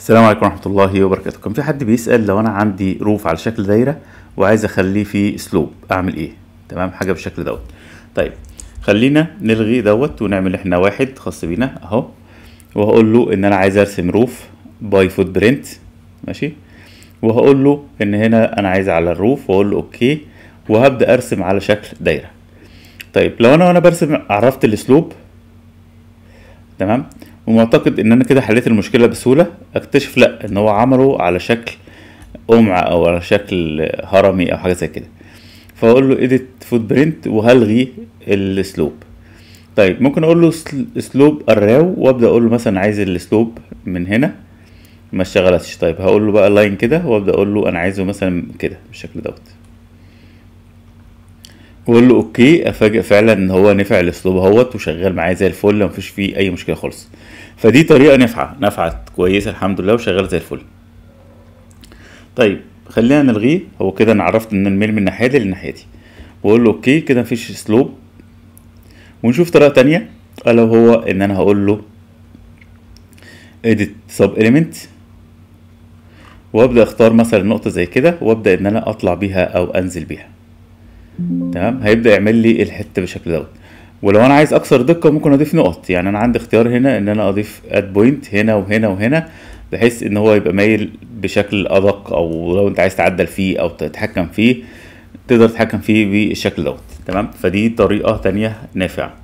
السلام عليكم ورحمة الله وبركاته كان في حد بيسأل لو أنا عندي روف على شكل دايرة وعايز أخليه في سلوب أعمل إيه تمام حاجة بالشكل دوت طيب خلينا نلغي دوت ونعمل إحنا واحد خاص بينا أهو وهقول له إن أنا عايز أرسم روف باي فوت برنت ماشي وهقول له إن هنا أنا عايز على الروف وأقول له أوكي وهبدأ أرسم على شكل دايرة طيب لو أنا وأنا برسم عرفت السلوب تمام ومعتقد ان انا كده حليت المشكله بسهوله اكتشف لا ان هو عمله على شكل قمع او على شكل هرمي او حاجه زي كده فاقول له ايديت فوت برنت وهلغي السلوب طيب ممكن اقول له سلوب الراو وابدا اقول له مثلا عايز السلوب من هنا ما اشتغلتش طيب هقول له بقى لاين كده وابدا اقول له انا عايزه مثلا كده بالشكل دوت بقول له اوكي افاجئ فعلا ان هو نفع الاسلوب اهوت وشغال معايا زي الفل مفيش فيه اي مشكله خالص فدي طريقه نافعه نفعت كويسه الحمد لله وشغاله زي الفل طيب خلينا نلغيه هو كده انا عرفت ان الميل من الناحيه دي للناحيه دي بقول له اوكي كده مفيش اسلوب ونشوف طريقه تانية الا هو ان انا هقول له edit sub element وابدا اختار مثلا نقطه زي كده وابدا ان انا اطلع بيها او انزل بيها تمام هيبدا يعمل لي الحته بالشكل دوت ولو انا عايز اكثر دقه ممكن اضيف نقط يعني انا عندي اختيار هنا ان انا اضيف اد بوينت هنا وهنا وهنا بحيث ان هو يبقى مايل بشكل ادق او لو انت عايز تعدل فيه او تتحكم فيه تقدر تتحكم فيه بالشكل دوت تمام فدي طريقه تانية نافعه